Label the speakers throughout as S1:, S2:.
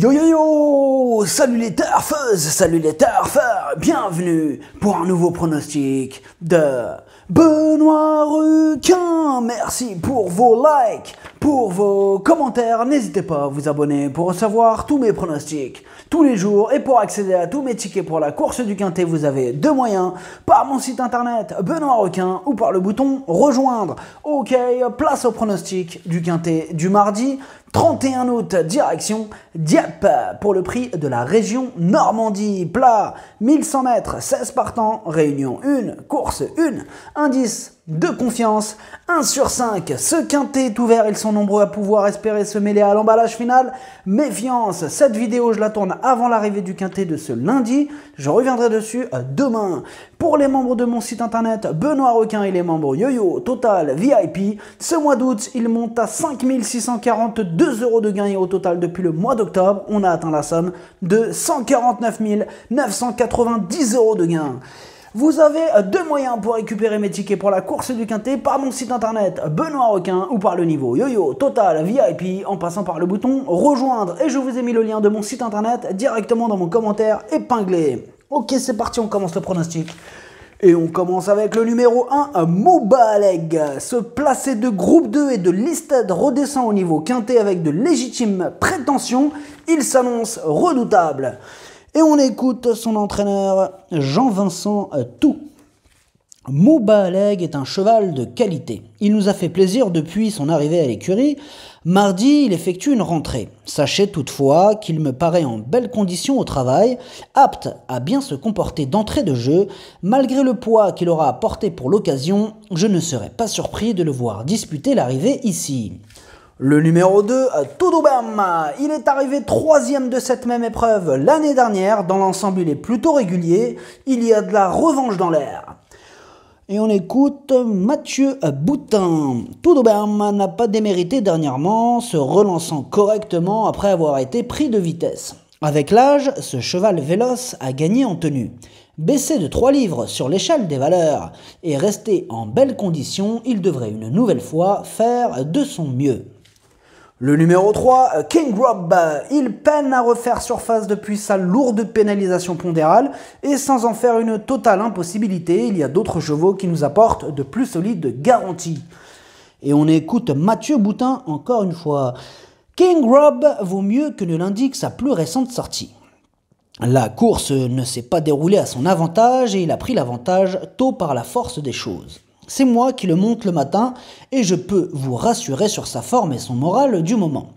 S1: Yo yo yo Salut les turfeuses, salut les turfeurs Bienvenue pour un nouveau pronostic de Benoît Ruquin Merci pour vos likes, pour vos commentaires. N'hésitez pas à vous abonner pour recevoir tous mes pronostics tous les jours et pour accéder à tous mes tickets pour la course du Quintet, vous avez deux moyens par mon site internet Benoît Requin ou par le bouton rejoindre. Ok, place au pronostic du Quintet du mardi. 31 août, direction Dieppe, pour le prix de la région Normandie. Plat, 1100 mètres, 16 partants, réunion 1, course 1, indice de confiance. 1 sur 5, ce quintet est ouvert, ils sont nombreux à pouvoir espérer se mêler à l'emballage final. Méfiance, cette vidéo je la tourne avant l'arrivée du quintet de ce lundi, je reviendrai dessus euh, demain. Pour les membres de mon site internet, Benoît Requin et les membres YoYo, Total, VIP, ce mois d'août, ils montent à 5642 euros de gains et au total depuis le mois d'octobre, on a atteint la somme de 149 990 euros de gains. Vous avez euh, deux moyens pour récupérer mes tickets pour la course du Quintet par mon site internet Benoît Requin ou par le niveau YoYo, Total, VIP en passant par le bouton rejoindre et je vous ai mis le lien de mon site internet directement dans mon commentaire épinglé. Ok c'est parti, on commence le pronostic. Et on commence avec le numéro 1, euh, Moubaleg. Se placer de groupe 2 et de listed redescend au niveau quintet avec de légitimes prétentions. Il s'annonce redoutable. Et on écoute son entraîneur Jean-Vincent Tout. Moubaleg est un cheval de qualité. Il nous a fait plaisir depuis son arrivée à l'écurie. Mardi, il effectue une rentrée. Sachez toutefois qu'il me paraît en belle condition au travail, apte à bien se comporter d'entrée de jeu. Malgré le poids qu'il aura apporté pour l'occasion, je ne serais pas surpris de le voir disputer l'arrivée ici. Le numéro 2, Todobam, il est arrivé troisième de cette même épreuve l'année dernière. Dans l'ensemble, il est plutôt régulier. Il y a de la revanche dans l'air. Et on écoute Mathieu Boutin. Todobam n'a pas démérité dernièrement, se relançant correctement après avoir été pris de vitesse. Avec l'âge, ce cheval véloce a gagné en tenue. Baissé de 3 livres sur l'échelle des valeurs et resté en belles conditions, il devrait une nouvelle fois faire de son mieux. Le numéro 3, euh, King Rob, bah, il peine à refaire surface depuis sa lourde pénalisation pondérale et sans en faire une totale impossibilité, il y a d'autres chevaux qui nous apportent de plus solides garanties. Et on écoute Mathieu Boutin encore une fois. King Rob vaut mieux que ne l'indique sa plus récente sortie. La course ne s'est pas déroulée à son avantage et il a pris l'avantage tôt par la force des choses. C'est moi qui le monte le matin et je peux vous rassurer sur sa forme et son moral du moment.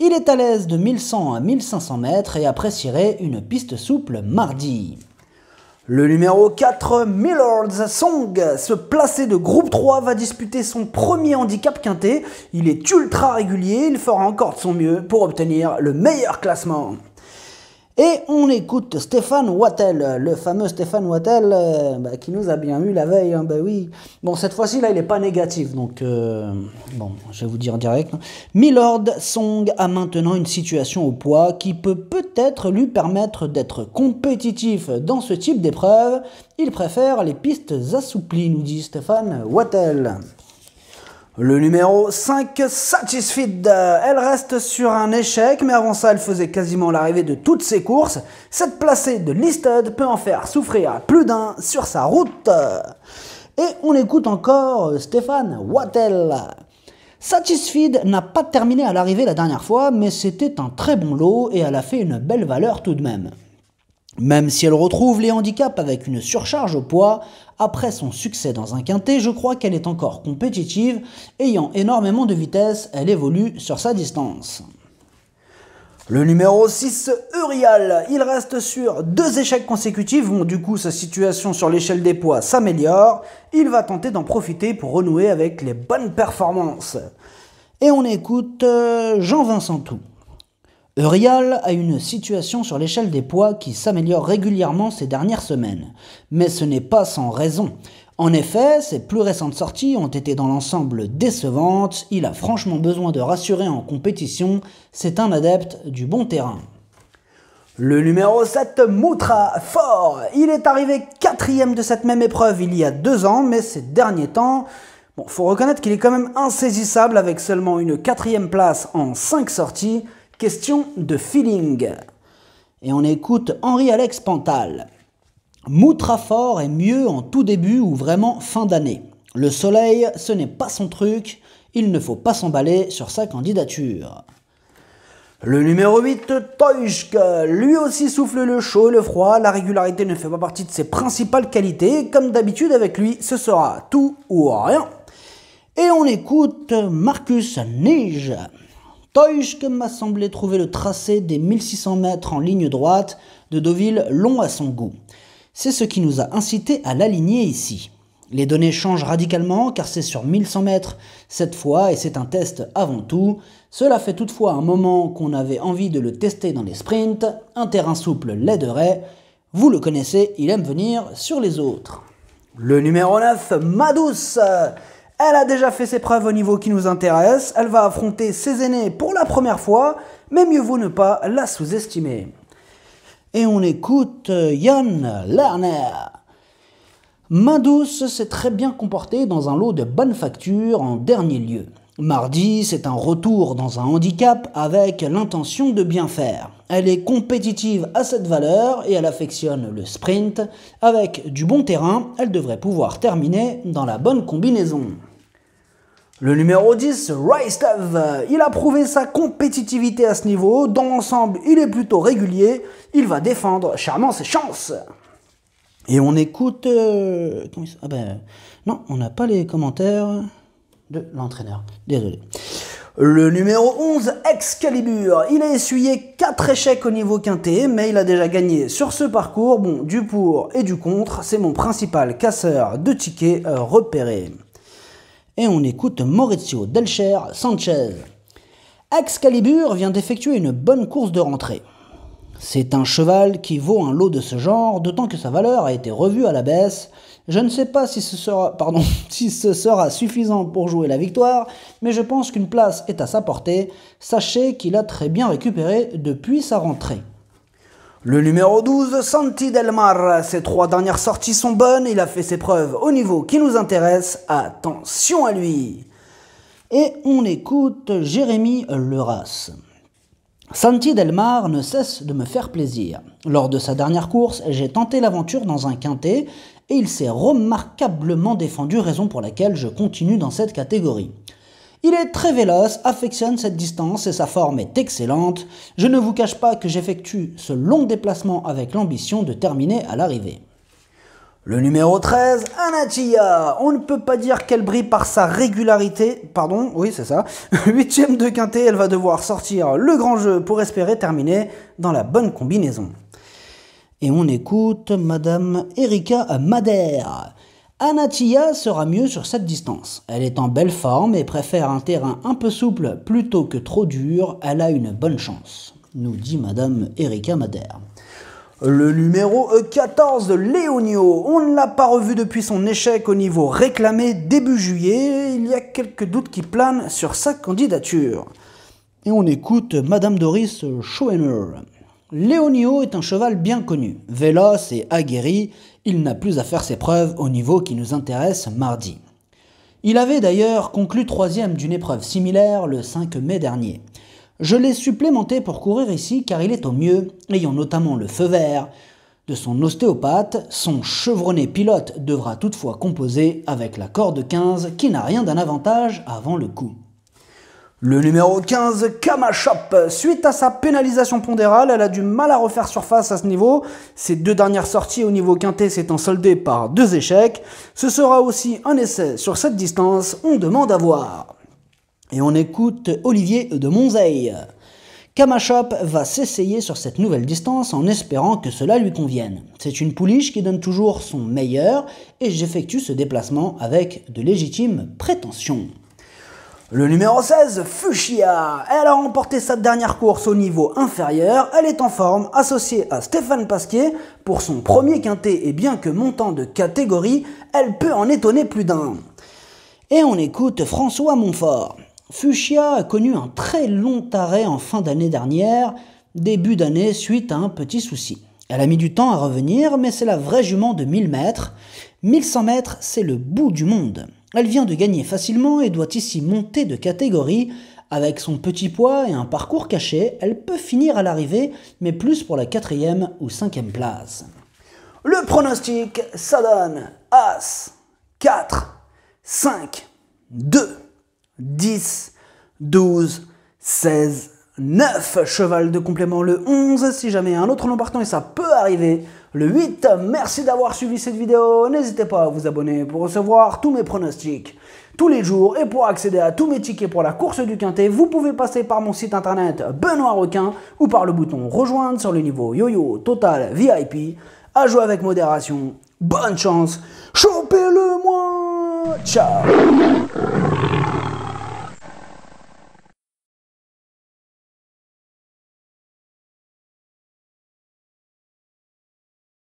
S1: Il est à l'aise de 1100 à 1500 mètres et apprécierait une piste souple mardi. Le numéro 4, Millards Song, se placé de groupe 3, va disputer son premier handicap quintet. Il est ultra régulier, il fera encore de son mieux pour obtenir le meilleur classement. Et on écoute Stéphane Wattel, le fameux Stéphane Wattel euh, bah, qui nous a bien eu la veille, hein, bah oui. Bon, cette fois-ci, là, il n'est pas négatif, donc euh, bon, je vais vous dire direct. Hein. Milord Song a maintenant une situation au poids qui peut peut-être lui permettre d'être compétitif dans ce type d'épreuve. Il préfère les pistes assouplies, nous dit Stéphane Wattel. Le numéro 5, Satisfied. Euh, elle reste sur un échec, mais avant ça, elle faisait quasiment l'arrivée de toutes ses courses. Cette placée de Listed peut en faire souffrir plus d'un sur sa route. Et on écoute encore euh, Stéphane Wattel. Satisfied n'a pas terminé à l'arrivée la dernière fois, mais c'était un très bon lot et elle a fait une belle valeur tout de même. Même si elle retrouve les handicaps avec une surcharge au poids, après son succès dans un quintet, je crois qu'elle est encore compétitive. Ayant énormément de vitesse, elle évolue sur sa distance. Le numéro 6, Urial. Il reste sur deux échecs consécutifs, bon du coup sa situation sur l'échelle des poids s'améliore. Il va tenter d'en profiter pour renouer avec les bonnes performances. Et on écoute euh, Jean-Vincent Tout. Eurial a une situation sur l'échelle des poids qui s'améliore régulièrement ces dernières semaines, mais ce n'est pas sans raison. En effet, ses plus récentes sorties ont été dans l'ensemble décevantes, il a franchement besoin de rassurer en compétition, c'est un adepte du bon terrain. Le numéro 7, Moutra, fort Il est arrivé quatrième de cette même épreuve il y a deux ans, mais ces derniers temps, bon, faut reconnaître qu'il est quand même insaisissable avec seulement une quatrième place en cinq sorties, Question de feeling. Et on écoute Henri-Alex Pantal. Moutrafort est mieux en tout début ou vraiment fin d'année. Le soleil, ce n'est pas son truc, il ne faut pas s'emballer sur sa candidature. Le numéro 8, Teuschke. lui aussi souffle le chaud et le froid, la régularité ne fait pas partie de ses principales qualités, comme d'habitude avec lui, ce sera tout ou rien. Et on écoute Marcus Nige. Teuschke m'a semblé trouver le tracé des 1600 mètres en ligne droite de Deauville long à son goût. C'est ce qui nous a incité à l'aligner ici. Les données changent radicalement car c'est sur 1100 mètres cette fois et c'est un test avant tout. Cela fait toutefois un moment qu'on avait envie de le tester dans les sprints, un terrain souple l'aiderait. Vous le connaissez, il aime venir sur les autres. Le numéro 9, Madousse. Elle a déjà fait ses preuves au niveau qui nous intéresse, elle va affronter ses aînés pour la première fois, mais mieux vaut ne pas la sous-estimer. Et on écoute euh, Yann Lerner. Main douce s'est très bien comportée dans un lot de bonne facture en dernier lieu. Mardi, c'est un retour dans un handicap avec l'intention de bien faire. Elle est compétitive à cette valeur et elle affectionne le sprint. Avec du bon terrain, elle devrait pouvoir terminer dans la bonne combinaison. Le numéro 10, Ricev, il a prouvé sa compétitivité à ce niveau. Dans l'ensemble, il est plutôt régulier. Il va défendre charmant ses chances. Et on écoute... Euh, ah ben, non, on n'a pas les commentaires de l'entraîneur. Désolé. Le numéro 11, Excalibur. Il a essuyé 4 échecs au niveau quintet, mais il a déjà gagné sur ce parcours. Bon, du pour et du contre, c'est mon principal casseur de tickets euh, repéré. Et on écoute Maurizio Delcher Sanchez. Excalibur vient d'effectuer une bonne course de rentrée. C'est un cheval qui vaut un lot de ce genre, d'autant que sa valeur a été revue à la baisse. Je ne sais pas si ce, sera, si ce sera suffisant pour jouer la victoire, mais je pense qu'une place est à sa portée. Sachez qu'il a très bien récupéré depuis sa rentrée. Le numéro 12, Santi Del Mar. Ses trois dernières sorties sont bonnes, il a fait ses preuves au niveau qui nous intéresse. Attention à lui Et on écoute Jérémy Leras. Santi Delmar ne cesse de me faire plaisir. Lors de sa dernière course, j'ai tenté l'aventure dans un quintet et il s'est remarquablement défendu, raison pour laquelle je continue dans cette catégorie. Il est très véloce, affectionne cette distance et sa forme est excellente. Je ne vous cache pas que j'effectue ce long déplacement avec l'ambition de terminer à l'arrivée. Le numéro 13, Anatia On ne peut pas dire qu'elle brille par sa régularité. Pardon, oui, c'est ça. Huitième de quintet, elle va devoir sortir le grand jeu pour espérer terminer dans la bonne combinaison. Et on écoute Madame Erika Madère. Anatia sera mieux sur cette distance. Elle est en belle forme et préfère un terrain un peu souple plutôt que trop dur. Elle a une bonne chance, nous dit Madame Erika Madère. Le numéro 14, Léonio. On ne l'a pas revu depuis son échec au niveau réclamé début juillet. Il y a quelques doutes qui planent sur sa candidature. Et on écoute Madame Doris Schoener. Léonio est un cheval bien connu, véloce et aguerri. Il n'a plus à faire ses preuves au niveau qui nous intéresse mardi. Il avait d'ailleurs conclu troisième d'une épreuve similaire le 5 mai dernier je l'ai supplémenté pour courir ici car il est au mieux, ayant notamment le feu vert de son ostéopathe, son chevronné pilote devra toutefois composer avec la corde 15 qui n'a rien d'un avantage avant le coup. Le numéro 15, Kamachop, suite à sa pénalisation pondérale, elle a du mal à refaire surface à ce niveau. Ses deux dernières sorties au niveau quintet s'étant soldées par deux échecs. Ce sera aussi un essai sur cette distance, on demande à voir. Et on écoute Olivier de Monzeil. Kamachop va s'essayer sur cette nouvelle distance en espérant que cela lui convienne. C'est une pouliche qui donne toujours son meilleur et j'effectue ce déplacement avec de légitimes prétentions. Le numéro 16, Fuchsia. Elle a remporté sa dernière course au niveau inférieur. Elle est en forme, associée à Stéphane Pasquier pour son premier quintet et bien que montant de catégorie, elle peut en étonner plus d'un. Et on écoute François Montfort. Fuchsia a connu un très long arrêt en fin d'année dernière, début d'année suite à un petit souci. Elle a mis du temps à revenir, mais c'est la vraie jument de 1000 mètres. 1100 mètres, c'est le bout du monde. Elle vient de gagner facilement et doit ici monter de catégorie. Avec son petit poids et un parcours caché, elle peut finir à l'arrivée, mais plus pour la quatrième ou cinquième place. Le pronostic, ça donne As, 4, 5, 2. 10, 12, 16, 9, cheval de complément le 11, si jamais un autre nom partant et ça peut arriver, le 8, merci d'avoir suivi cette vidéo, n'hésitez pas à vous abonner pour recevoir tous mes pronostics tous les jours et pour accéder à tous mes tickets pour la course du Quintet, vous pouvez passer par mon site internet Benoît Requin ou par le bouton rejoindre sur le niveau YoYo Total VIP. À jouer avec modération, bonne chance, chopez-le moi, ciao